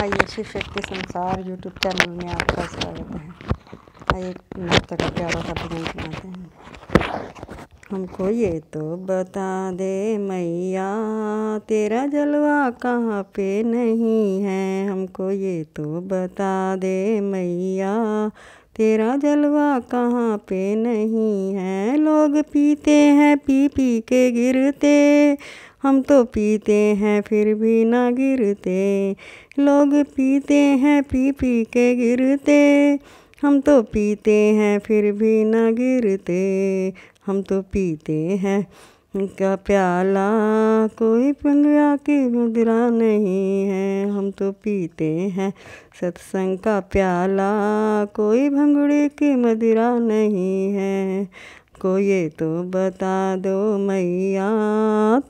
आइए शेख के संसार यूट्यूब चैनल में आपका स्वागत है आइए नाश्ता का प्यारा सा भजन सुनाते हैं हमको ये तो बता दे मैया तेरा जलवा कहाँ पे नहीं है हमको ये तो बता दे मैया तेरा जलवा कहाँ पे नहीं है लोग पीते हैं पी पी के गिरते हम तो पीते हैं फिर भी ना गिरते लोग पीते हैं पी पी के गिरते हम तो पीते हैं फिर भी ना गिरते हम तो पीते हैं का प्याला कोई पंगया की मुद्रा नहीं है हम तो पीते हैं सत्संग का प्याला कोई भंगड़े की मदिरा नहीं है को ये तो बता दो मैया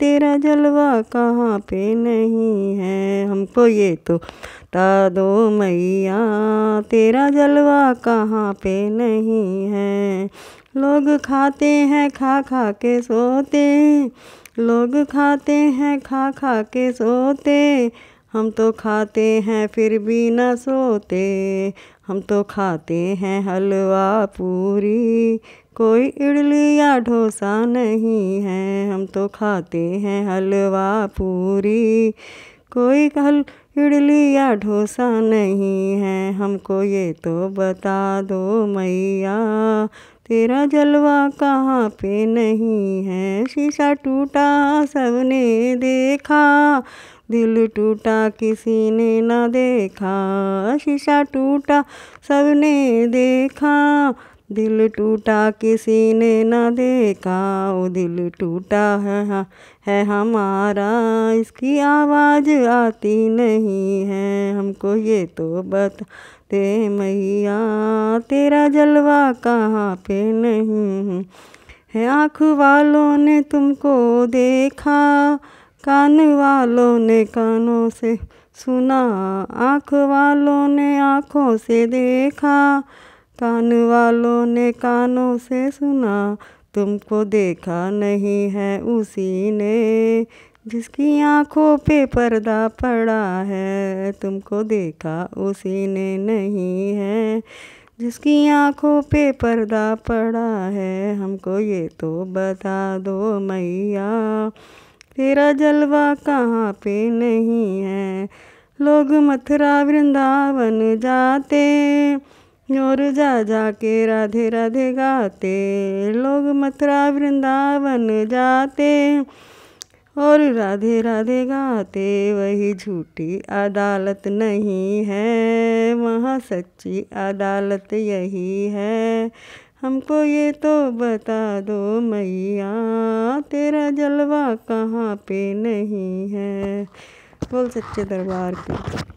तेरा जलवा कहाँ पे नहीं है हमको ये तो बता दो मैया तेरा जलवा कहाँ पे नहीं है लोग खाते हैं खा खा के सोते लोग खाते हैं खा खा के सोते हम तो खाते हैं फिर भी ना सोते हम तो खाते हैं हलवा पूरी कोई इडली या डोसा नहीं है हम तो खाते हैं हलवा पूरी कोई हल इडली या डोसा नहीं है हमको ये तो बता दो मैया तेरा जलवा कहाँ पे नहीं है शीशा टूटा सबने देखा दिल टूटा किसी ने ना देखा शीशा टूटा सबने देखा दिल टूटा किसी ने ना देखा ओ दिल टूटा है हा, है हमारा इसकी आवाज़ आती नहीं है हमको ये तो बताते मैया तेरा जलवा कहाँ पे नहीं है आँख वालों ने तुमको देखा कान वालों ने कानों से सुना आँख वालों ने आँखों से देखा कान वालों ने कानों से सुना तुमको देखा नहीं है उसी ने जिसकी आंखों पे पर्दा पड़ा है तुमको देखा उसी ने नहीं है जिसकी आंखों पे पर्दा पड़ा है हमको ये तो बता दो मैया तेरा जलवा कहाँ पे नहीं है लोग मथुरा वृंदावन जाते और जा जा के राधे राधे गाते लोग मथुरा वृंदावन जाते और राधे राधे गाते वही झूठी अदालत नहीं है वहाँ सच्ची अदालत यही है हमको ये तो बता दो मैया तेरा जलवा कहाँ पे नहीं है बोल सच्चे दरबार पे